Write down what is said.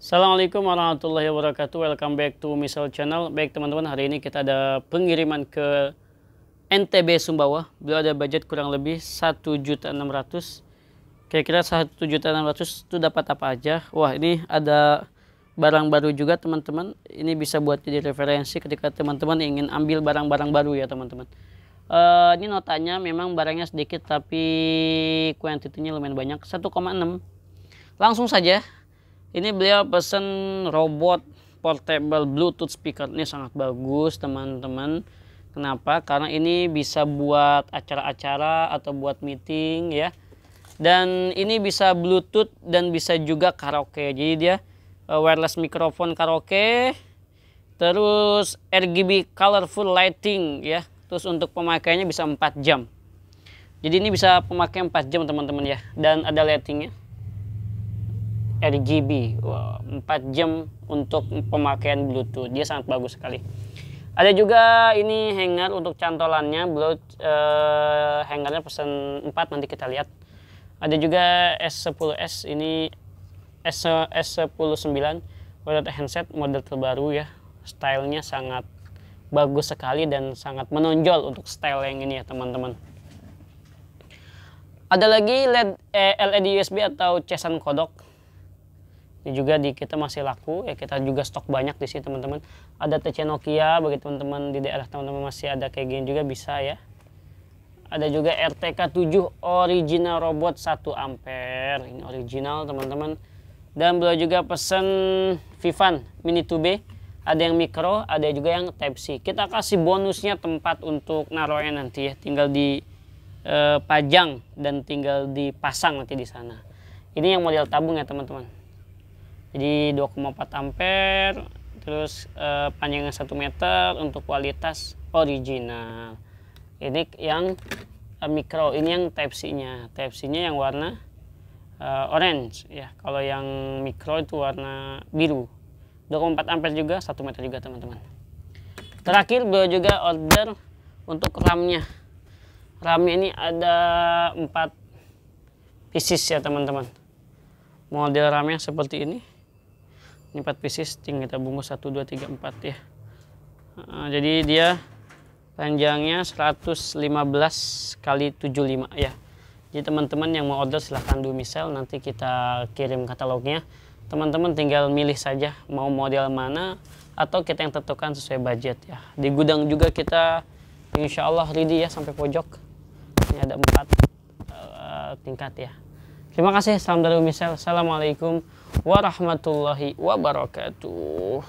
Assalamualaikum warahmatullahi wabarakatuh. Welcome back to Misal Channel. Baik teman-teman, hari ini kita ada pengiriman ke NTB Sumbawa. Beliau ada budget kurang lebih 1.600. Kira-kira 1.600 itu dapat apa aja? Wah, ini ada barang baru juga teman-teman. Ini bisa buat jadi referensi ketika teman-teman ingin ambil barang-barang baru ya teman-teman. Uh, ini notanya memang barangnya sedikit tapi kuantitinya lumayan banyak, 1,6. Langsung saja ini beliau pesen robot portable Bluetooth speaker. Ini sangat bagus, teman-teman. Kenapa? Karena ini bisa buat acara-acara atau buat meeting ya. Dan ini bisa Bluetooth dan bisa juga karaoke. Jadi dia eh, wireless microphone karaoke. Terus RGB colorful lighting ya. Terus untuk pemakaiannya bisa 4 jam. Jadi ini bisa pemakai 4 jam teman-teman ya. Dan ada lightingnya. RGB wow, 4 jam untuk pemakaian Bluetooth dia sangat bagus sekali ada juga ini hanger untuk cantolannya Bluetooth uh, hangernya pesan 4 nanti kita lihat ada juga S10s ini S S109 Wireless handset model terbaru ya stylenya sangat bagus sekali dan sangat menonjol untuk style yang ini ya teman-teman ada lagi LED, eh, LED USB atau cesan kodok ini ya juga di kita masih laku ya kita juga stok banyak di sini teman-teman ada TC Nokia bagi teman-teman di daerah teman-teman masih ada kayak gini juga bisa ya ada juga RTK 7 original robot 1 ampere ini original teman-teman dan beliau juga pesen Vivan Mini 2B ada yang mikro ada juga yang Type C kita kasih bonusnya tempat untuk naruhnya nanti ya tinggal di eh, pajang dan tinggal dipasang nanti di sana ini yang model tabung ya teman-teman jadi 2,4 ampere terus eh, panjangnya 1 meter untuk kualitas original ini yang eh, mikro ini yang type C nya type C nya yang warna eh, orange ya kalau yang mikro itu warna biru 2,4 ampere juga 1 meter juga teman-teman terakhir beliau juga order untuk RAM nya RAM -nya ini ada 4 pieces ya teman-teman model RAM nya seperti ini ini 4 pieces tinggal kita bungkus 1 2 3 4 ya jadi dia panjangnya 115 kali 75 ya jadi teman-teman yang mau order silahkan do misal nanti kita kirim katalognya teman-teman tinggal milih saja mau model mana atau kita yang tentukan sesuai budget ya di gudang juga kita insya Allah ready ya sampai pojok ini ada 4 uh, eh, tingkat ya terima kasih salam dari Umisel. Assalamualaikum warahmatullahi wabarakatuh.